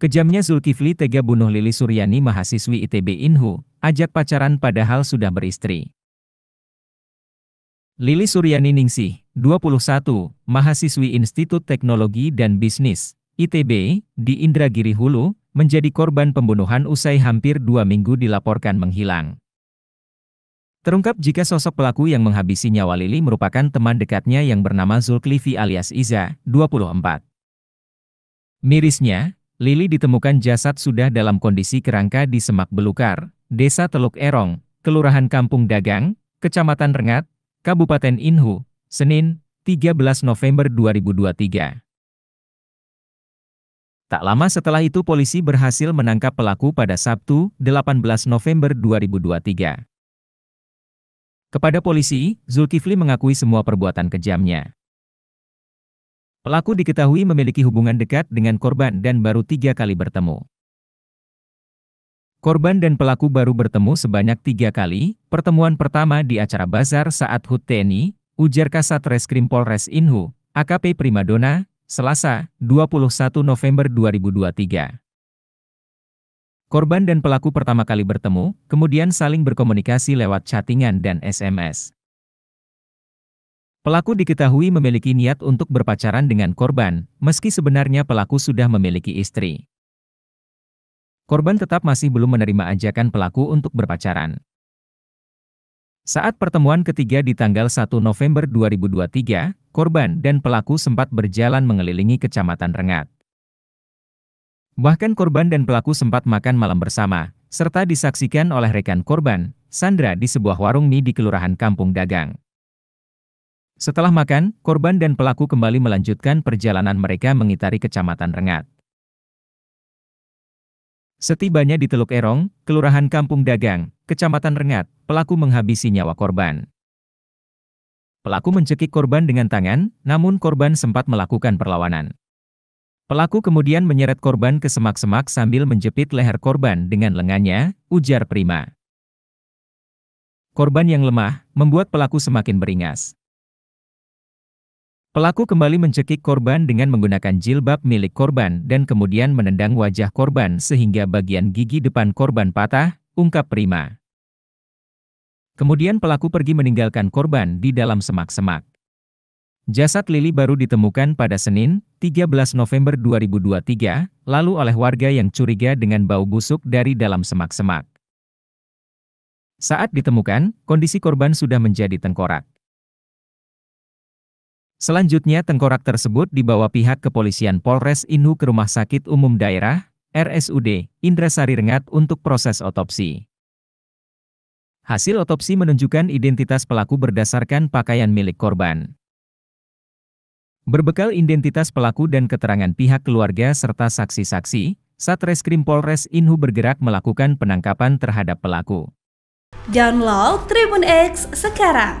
Kejamnya Zulkifli tega bunuh Lili Suryani mahasiswi ITB Inhu, ajak pacaran padahal sudah beristri. Lili Suryani Ningsih, 21, mahasiswi Institut Teknologi dan Bisnis, ITB, di Indragiri Hulu, menjadi korban pembunuhan usai hampir dua minggu dilaporkan menghilang. Terungkap jika sosok pelaku yang menghabisi nyawa Lili merupakan teman dekatnya yang bernama Zulkifli alias Iza, 24. Mirisnya, Lili ditemukan jasad sudah dalam kondisi kerangka di Semak Belukar, Desa Teluk Erong, Kelurahan Kampung Dagang, Kecamatan Rengat, Kabupaten Inhu, Senin, 13 November 2023. Tak lama setelah itu polisi berhasil menangkap pelaku pada Sabtu, 18 November 2023. Kepada polisi, Zulkifli mengakui semua perbuatan kejamnya. Pelaku diketahui memiliki hubungan dekat dengan korban dan baru tiga kali bertemu. Korban dan pelaku baru bertemu sebanyak tiga kali, pertemuan pertama di acara bazar saat HUT TNI, ujar Kasat Reskrim Polres Inhu, AKP Primadona, Selasa, 21 November 2023. Korban dan pelaku pertama kali bertemu, kemudian saling berkomunikasi lewat chattingan dan SMS. Pelaku diketahui memiliki niat untuk berpacaran dengan korban, meski sebenarnya pelaku sudah memiliki istri. Korban tetap masih belum menerima ajakan pelaku untuk berpacaran. Saat pertemuan ketiga di tanggal 1 November 2023, korban dan pelaku sempat berjalan mengelilingi Kecamatan Rengat. Bahkan korban dan pelaku sempat makan malam bersama, serta disaksikan oleh rekan korban, Sandra di sebuah warung mie di Kelurahan Kampung Dagang. Setelah makan, korban dan pelaku kembali melanjutkan perjalanan mereka mengitari kecamatan Rengat. Setibanya di Teluk Erong, Kelurahan Kampung Dagang, Kecamatan Rengat, pelaku menghabisi nyawa korban. Pelaku mencekik korban dengan tangan, namun korban sempat melakukan perlawanan. Pelaku kemudian menyeret korban ke semak-semak sambil menjepit leher korban dengan lengannya, ujar Prima. Korban yang lemah membuat pelaku semakin beringas. Pelaku kembali mencekik korban dengan menggunakan jilbab milik korban dan kemudian menendang wajah korban sehingga bagian gigi depan korban patah, ungkap Prima. Kemudian pelaku pergi meninggalkan korban di dalam semak-semak. Jasad Lili baru ditemukan pada Senin, 13 November 2023, lalu oleh warga yang curiga dengan bau busuk dari dalam semak-semak. Saat ditemukan, kondisi korban sudah menjadi tengkorak. Selanjutnya tengkorak tersebut dibawa pihak kepolisian Polres Inu ke Rumah Sakit Umum Daerah, RSUD, Indrasari Rengat untuk proses otopsi. Hasil otopsi menunjukkan identitas pelaku berdasarkan pakaian milik korban. Berbekal identitas pelaku dan keterangan pihak keluarga serta saksi-saksi, Satreskrim Polres Inhu bergerak melakukan penangkapan terhadap pelaku. Download Tribun X sekarang